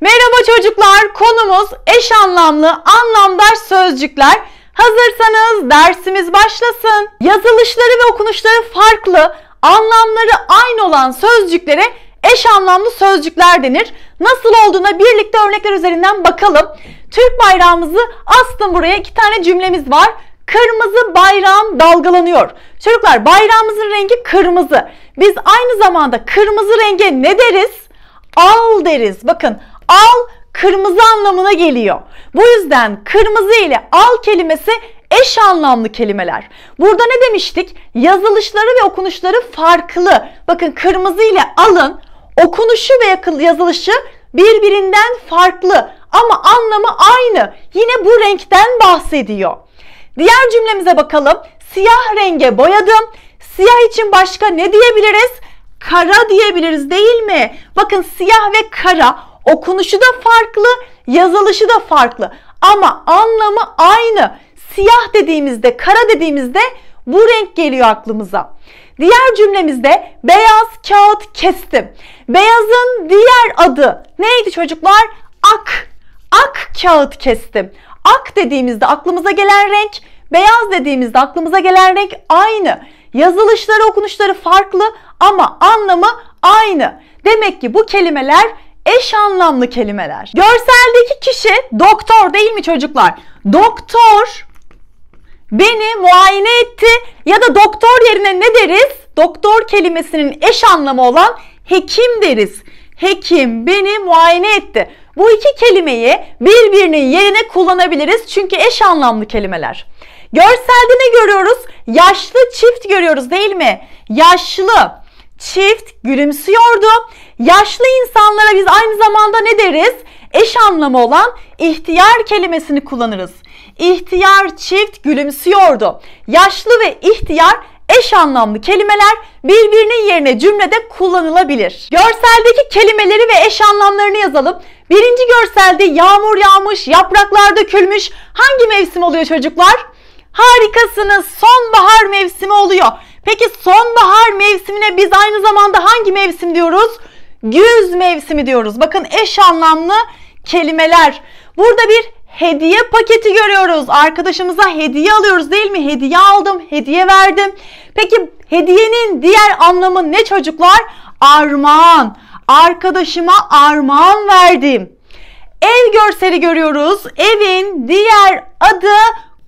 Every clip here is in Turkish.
Merhaba çocuklar, konumuz eş anlamlı anlamdaş sözcükler. Hazırsanız dersimiz başlasın. Yazılışları ve okunuşları farklı, anlamları aynı olan sözcüklere eş anlamlı sözcükler denir. Nasıl olduğuna birlikte örnekler üzerinden bakalım. Türk bayrağımızı astım buraya iki tane cümlemiz var. Kırmızı bayrağım dalgalanıyor. Çocuklar bayrağımızın rengi kırmızı. Biz aynı zamanda kırmızı renge ne deriz? Al deriz. Bakın al kırmızı anlamına geliyor. Bu yüzden kırmızı ile al kelimesi eş anlamlı kelimeler. Burada ne demiştik? Yazılışları ve okunuşları farklı. Bakın kırmızı ile alın okunuşu ve yazılışı birbirinden farklı ama anlamı aynı. Yine bu renkten bahsediyor. Diğer cümlemize bakalım. Siyah renge boyadım. Siyah için başka ne diyebiliriz? Kara diyebiliriz değil mi? Bakın siyah ve kara Okunuşu da farklı, yazılışı da farklı ama anlamı aynı. Siyah dediğimizde, kara dediğimizde bu renk geliyor aklımıza. Diğer cümlemizde beyaz kağıt kestim. Beyazın diğer adı neydi çocuklar? Ak. Ak kağıt kestim. Ak dediğimizde aklımıza gelen renk, beyaz dediğimizde aklımıza gelen renk aynı. Yazılışları, okunuşları farklı ama anlamı aynı. Demek ki bu kelimeler eş anlamlı kelimeler. Görseldeki kişi doktor değil mi çocuklar? Doktor beni muayene etti ya da doktor yerine ne deriz? Doktor kelimesinin eş anlamı olan hekim deriz. Hekim beni muayene etti. Bu iki kelimeyi birbirinin yerine kullanabiliriz çünkü eş anlamlı kelimeler. Görselde ne görüyoruz? Yaşlı çift görüyoruz değil mi? Yaşlı çift gülümsüyordu. Yaşlı insanlara biz aynı zamanda ne deriz? Eş anlamı olan ihtiyar kelimesini kullanırız. İhtiyar çift gülümsüyordu. Yaşlı ve ihtiyar eş anlamlı kelimeler birbirinin yerine cümlede kullanılabilir. Görseldeki kelimeleri ve eş anlamlarını yazalım. Birinci görselde yağmur yağmış, yapraklar dökülmüş. Hangi mevsim oluyor çocuklar? Harikasınız. Sonbahar mevsimi oluyor. Peki sonbahar mevsimine biz aynı zamanda hangi mevsim diyoruz? Güz mevsimi diyoruz. Bakın eş anlamlı kelimeler. Burada bir hediye paketi görüyoruz. Arkadaşımıza hediye alıyoruz değil mi? Hediye aldım, hediye verdim. Peki hediyenin diğer anlamı ne çocuklar? Armağan. Arkadaşıma armağan verdim. Ev görseli görüyoruz. Evin diğer adı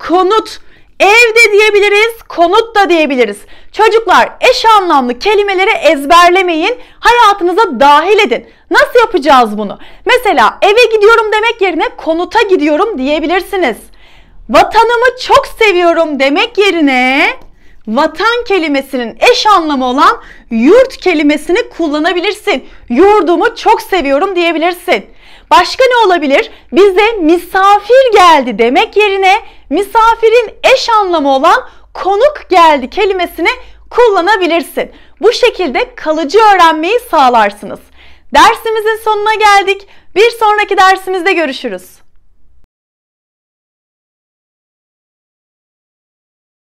konut. Evde diyebiliriz, konut da diyebiliriz. Çocuklar eş anlamlı kelimeleri ezberlemeyin, hayatınıza dahil edin. Nasıl yapacağız bunu? Mesela eve gidiyorum demek yerine konuta gidiyorum diyebilirsiniz. Vatanımı çok seviyorum demek yerine vatan kelimesinin eş anlamı olan yurt kelimesini kullanabilirsin. Yurdumu çok seviyorum diyebilirsin. Başka ne olabilir? Bize misafir geldi demek yerine misafirin eş anlamı olan konuk geldi kelimesini kullanabilirsin. Bu şekilde kalıcı öğrenmeyi sağlarsınız. Dersimizin sonuna geldik. Bir sonraki dersimizde görüşürüz.